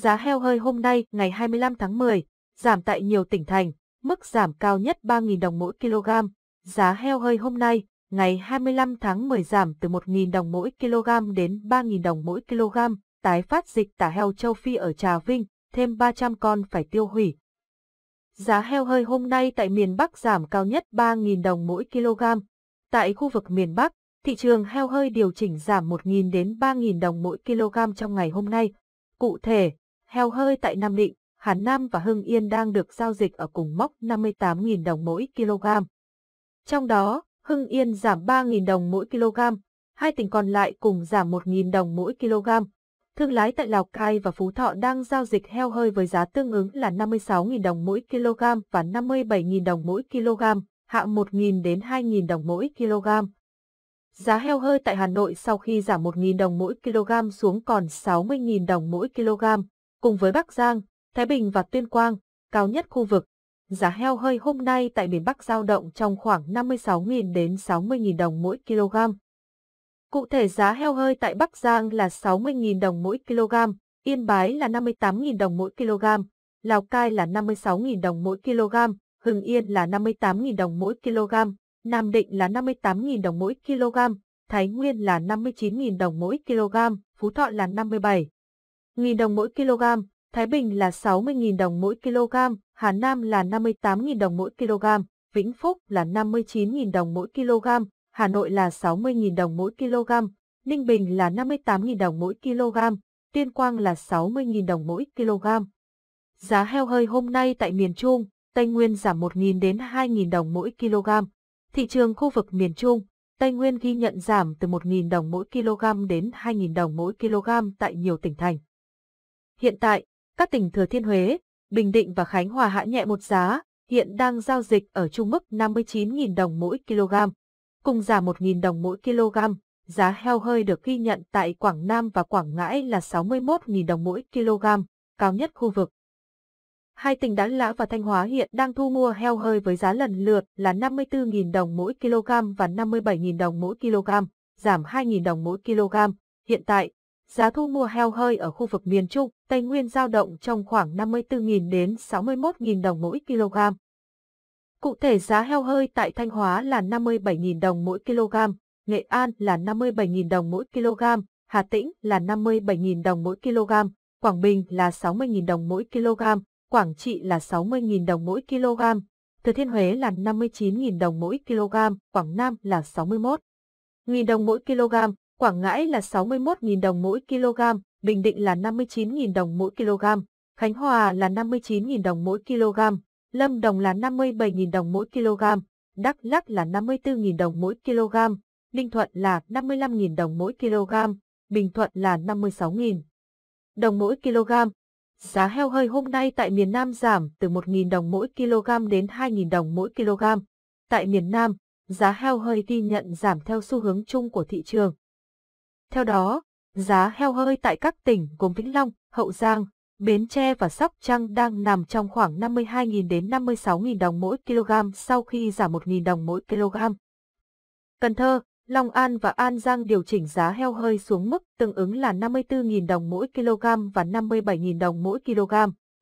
Giá heo hơi hôm nay, ngày 25 tháng 10, giảm tại nhiều tỉnh thành, mức giảm cao nhất 3.000 đồng mỗi kg. Giá heo hơi hôm nay, ngày 25 tháng 10 giảm từ 1.000 đồng mỗi kg đến 3.000 đồng mỗi kg. Tái phát dịch tả heo châu Phi ở Trà Vinh, thêm 300 con phải tiêu hủy. Giá heo hơi hôm nay tại miền Bắc giảm cao nhất 3.000 đồng mỗi kg. Tại khu vực miền Bắc, thị trường heo hơi điều chỉnh giảm 1.000 đến 3.000 đồng mỗi kg trong ngày hôm nay. Cụ thể, Heo hơi tại Nam Định, Hà Nam và Hưng Yên đang được giao dịch ở cùng mốc 58.000 đồng mỗi kg. Trong đó, Hưng Yên giảm 3.000 đồng mỗi kg, hai tỉnh còn lại cùng giảm 1.000 đồng mỗi kg. Thương lái tại Lào Cai và Phú Thọ đang giao dịch heo hơi với giá tương ứng là 56.000 đồng mỗi kg và 57.000 đồng mỗi kg, hạ 1.000 đến 2.000 đồng mỗi kg. Giá heo hơi tại Hà Nội sau khi giảm 1.000 đồng mỗi kg xuống còn 60.000 đồng mỗi kg, cùng với Bắc Giang, Thái Bình và Tuyên Quang, cao nhất khu vực. Giá heo hơi hôm nay tại miền Bắc giao động trong khoảng 56.000 đến 60.000 đồng mỗi kg. Cụ thể giá heo hơi tại Bắc Giang là 60.000 đồng mỗi kg, Yên Bái là 58.000 đồng mỗi kg, Lào Cai là 56.000 đồng mỗi kg, Hưng Yên là 58.000 đồng mỗi kg, Nam Định là 58.000 đồng mỗi kg, Thái Nguyên là 59.000 đồng mỗi kg, Phú Thọ là 57, nghìn đồng mỗi kg, Thái Bình là 60.000 đồng mỗi kg, Hà Nam là 58.000 đồng mỗi kg, Vĩnh Phúc là 59.000 đồng mỗi kg, Hà Nội là 60.000 đồng mỗi kg, Ninh Bình là 58.000 đồng mỗi kg, Tuyên Quang là 60.000 đồng mỗi kg. Giá heo hơi hôm nay tại miền Trung, Tây Nguyên giảm 1.000 đến 2.000 đồng mỗi kg. Thị trường khu vực miền Trung, Tây Nguyên ghi nhận giảm từ 1.000 đồng mỗi kg đến 2.000 đồng mỗi kg tại nhiều tỉnh thành. Hiện tại, các tỉnh Thừa Thiên Huế, Bình Định và Khánh Hòa hạ nhẹ một giá, hiện đang giao dịch ở trung mức 59.000 đồng mỗi kg, cùng giảm 1.000 đồng mỗi kg. Giá heo hơi được ghi nhận tại Quảng Nam và Quảng Ngãi là 61.000 đồng mỗi kg, cao nhất khu vực. Hai tỉnh Đắk Lắk và Thanh Hóa hiện đang thu mua heo hơi với giá lần lượt là 54.000 đồng mỗi kg và 57.000 đồng mỗi kg, giảm 2.000 đồng mỗi kg. Hiện tại, giá thu mua heo hơi ở khu vực miền Trung, Tây Nguyên giao động trong khoảng 54.000 đến 61.000 đồng mỗi kg. Cụ thể giá heo hơi tại Thanh Hóa là 57.000 đồng mỗi kg, Nghệ An là 57.000 đồng mỗi kg, Hà Tĩnh là 57.000 đồng mỗi kg, Quảng Bình là 60.000 đồng mỗi kg, Quảng Trị là 60.000 đồng mỗi kg, Thừa Thiên Huế là 59.000 đồng mỗi kg, Quảng Nam là 61.000 đồng mỗi kg, Quảng Ngãi là 61.000 đồng mỗi kg, Bình Định là 59.000 đồng mỗi kg, Khánh Hòa là 59.000 đồng mỗi kg, Lâm Đồng là 57.000 đồng mỗi kg, Đắk Lắk là 54.000 đồng mỗi kg, Ninh Thuận là 55.000 đồng mỗi kg, Bình Thuận là 56.000 đồng mỗi kg. Giá heo hơi hôm nay tại miền Nam giảm từ 1.000 đồng mỗi kg đến 2.000 đồng mỗi kg. Tại miền Nam, giá heo hơi ghi nhận giảm theo xu hướng chung của thị trường, theo đó, giá heo hơi tại các tỉnh gồm Vĩnh Long, Hậu Giang, Bến Tre và Sóc Trăng đang nằm trong khoảng 52.000 đến 56.000 đồng mỗi kg sau khi giảm 1.000 đồng mỗi kg. Cần Thơ, Long An và An Giang điều chỉnh giá heo hơi xuống mức tương ứng là 54.000 đồng mỗi kg và 57.000 đồng mỗi kg,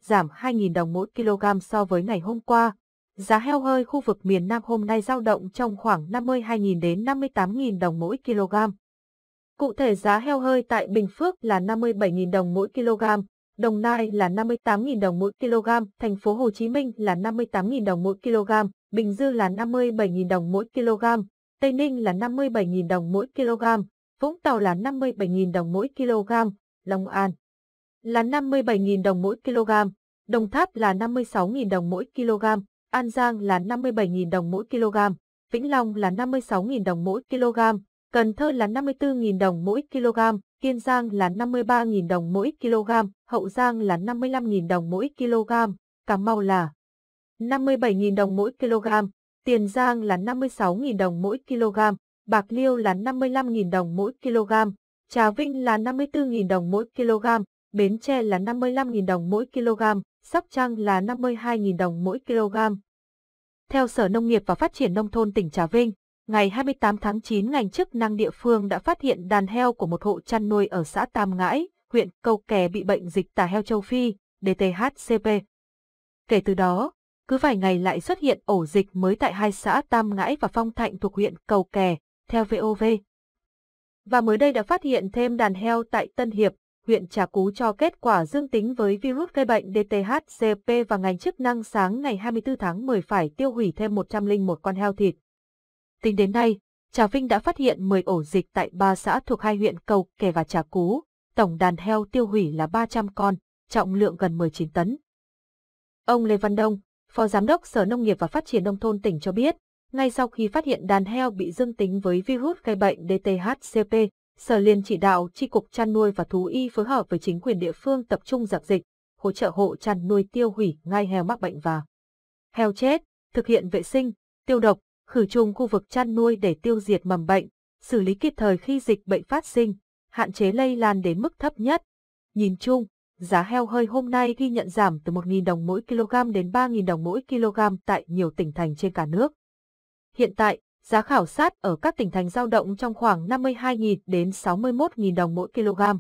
giảm 2.000 đồng mỗi kg so với ngày hôm qua. Giá heo hơi khu vực miền Nam hôm nay giao động trong khoảng 52.000 đến 58.000 đồng mỗi kg. Cụ thể giá heo hơi tại Bình Phước là 57.000 đồng mỗi kg, Đồng Nai là 58.000 đồng mỗi kg, thành phố Hồ Chí Minh là 58.000 đồng mỗi kg, Bình Dương là 57.000 đồng mỗi kg, Tây Ninh là 57.000 đồng mỗi kg, Vũng Tàu là 57.000 đồng mỗi kg, Long An là 57.000 đồng mỗi kg, Đồng Tháp là 56.000 đồng mỗi kg, An Giang là 57.000 đồng mỗi kg, Vĩnh Long là 56.000 đồng mỗi kg, Cần Thơ là 54.000 đồng mỗi kg, Kiên Giang là 53.000 đồng mỗi kg, Hậu Giang là 55.000 đồng mỗi kg, Cà Mau là 57.000 đồng mỗi kg, Tiền Giang là 56.000 đồng mỗi kg, Bạc Liêu là 55.000 đồng mỗi kg, Trà Vinh là 54.000 đồng mỗi kg, Bến Tre là 55.000 đồng mỗi kg, Sóc Trăng là 52.000 đồng mỗi kg. Theo Sở Nông nghiệp và Phát triển Nông thôn tỉnh Trà Vinh, Ngày 28 tháng 9 ngành chức năng địa phương đã phát hiện đàn heo của một hộ chăn nuôi ở xã Tam Ngãi, huyện Câu Kè bị bệnh dịch tả heo châu Phi, DTHCP. Kể từ đó, cứ vài ngày lại xuất hiện ổ dịch mới tại hai xã Tam Ngãi và Phong Thạnh thuộc huyện Cầu Kè, theo VOV. Và mới đây đã phát hiện thêm đàn heo tại Tân Hiệp, huyện Trà Cú cho kết quả dương tính với virus gây bệnh DTHCP và ngành chức năng sáng ngày 24 tháng 10 phải tiêu hủy thêm 101 con heo thịt. Tính đến nay, Trà Vinh đã phát hiện 10 ổ dịch tại ba xã thuộc hai huyện Cầu Kè và Trà Cú, tổng đàn heo tiêu hủy là 300 con, trọng lượng gần 19 tấn. Ông Lê Văn Đông, Phó Giám đốc Sở Nông nghiệp và Phát triển Nông thôn tỉnh cho biết, ngay sau khi phát hiện đàn heo bị dương tính với virus gây bệnh DTHCP, Sở liền chỉ đạo Tri Cục Chăn nuôi và Thú y phối hợp với chính quyền địa phương tập trung dập dịch, hỗ trợ hộ chăn nuôi tiêu hủy ngay heo mắc bệnh và heo chết, thực hiện vệ sinh, tiêu độc, khử trùng khu vực chăn nuôi để tiêu diệt mầm bệnh, xử lý kịp thời khi dịch bệnh phát sinh, hạn chế lây lan đến mức thấp nhất. Nhìn chung, giá heo hơi hôm nay ghi nhận giảm từ 1.000 đồng mỗi kg đến 3.000 đồng mỗi kg tại nhiều tỉnh thành trên cả nước. Hiện tại, giá khảo sát ở các tỉnh thành giao động trong khoảng 52.000 đến 61.000 đồng mỗi kg.